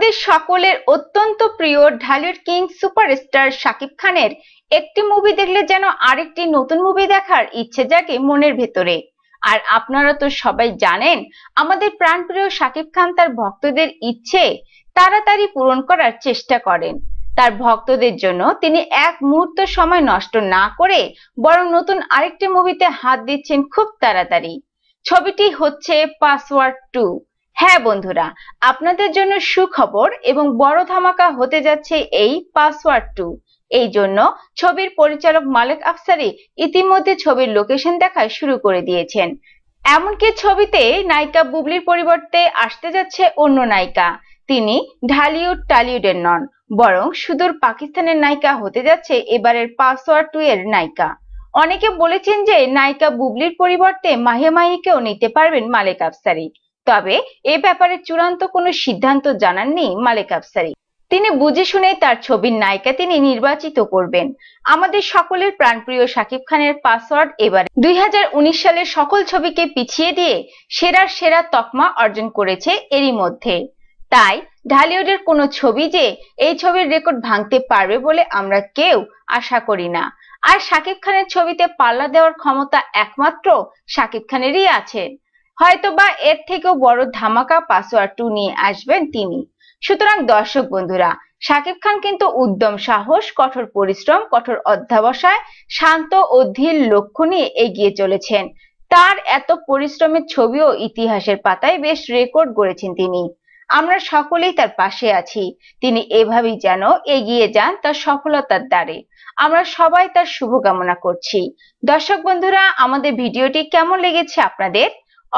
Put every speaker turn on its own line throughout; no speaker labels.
আমাদের সকলের অত্যন্ত প্রিয় ঢালিউড কিং সুপারস্টার শাকিব খানের একটি মুভি দেখলে যেন আরেকটি নতুন মুভি দেখার ইচ্ছে জাগে মনের ভেতরে আর আপনারা তো সবাই জানেন আমাদের প্রাণপ্রিয় শাকিব খান তার ভক্তদের ইচ্ছে তাড়াতাড়ি পূরণ করার চেষ্টা করেন তার ভক্তদের জন্য তিনি এক মুহূর্ত সময় নষ্ট না করে বরং নতুন আরেকটি মুভিতে হাত দিচ্ছেন খুব তাড়াতাড়ি ছবিটি হচ্ছে পাসওয়ার্ড টু হ্যাঁ বন্ধুরা আপনাদের জন্য সুখবর এবং বড় ধামাকা হতে যাচ্ছে এই পাসওয়ার্ড টু এই জন্য ছবির পরিচালক মালিক আফসারি ইতিমধ্যে ছবির লোকেশন দেখা শুরু করে দিয়েছেন এমনকি ছবিতে নায়িকা বুবলির পরিবর্তে আসতে যাচ্ছে অন্য নায়িকা তিনি ঢালিউড টালিউডের নন বরং সুদূর পাকিস্তানের নায়িকা হতে যাচ্ছে এবারের পাসওয়ার্ড টু এর নায়িকা অনেকে বলেছেন যে নায়িকা বুবলির পরিবর্তে মাহে মাহিকেও নিতে পারবেন মালিক আফসারি তবে এ ব্যাপারে চূড়ান্ত কোনো সিদ্ধান্ত জানাননি মালিক আফসারি তিনি বুঝে শুনে তার ছবির নায়িকা তিনি নির্বাচিত করবেন আমাদের সকলের প্রাণপ্রিয় সাকিব খানের পাসওয়ার্ড এবার দুই সালের সকল ছবিকে পিছিয়ে দিয়ে সেরার সেরা তকমা অর্জন করেছে এরই মধ্যে তাই ঢালিউডের কোনো ছবি যে এই ছবির রেকর্ড ভাঙতে পারবে বলে আমরা কেউ আশা করি না আর সাকিব খানের ছবিতে পাল্লা দেওয়ার ক্ষমতা একমাত্র সাকিব খানেরই আছে হয়তোবা এর থেকেও বড় ধামাকা পাসওয়ার্ড টু নিয়ে আসবেন তিনি সুতরাং দর্শক বন্ধুরা শাকিব খান কিন্তু উদ্যম সাহস কঠোর পরিশ্রম কঠোর অধ্যাবসায় শান্ত ও ধীর লক্ষ্য নিয়ে এগিয়ে চলেছেন তার এত পরিশ্রমের ছবিও ইতিহাসের পাতায় বেশ রেকর্ড গড়েছেন তিনি আমরা সকলেই তার পাশে আছি তিনি এভাবেই যেন এগিয়ে যান তার সফলতার দ্বারে আমরা সবাই তার শুভকামনা করছি দর্শক বন্ধুরা আমাদের ভিডিওটি কেমন লেগেছে আপনাদের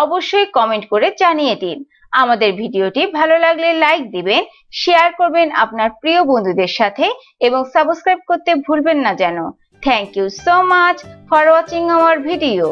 অবশ্যই কমেন্ট করে জানিয়ে দিন আমাদের ভিডিওটি ভালো লাগলে লাইক দিবেন শেয়ার করবেন আপনার প্রিয় বন্ধুদের সাথে এবং সাবস্ক্রাইব করতে ভুলবেন না যেন thank you so much for watching our video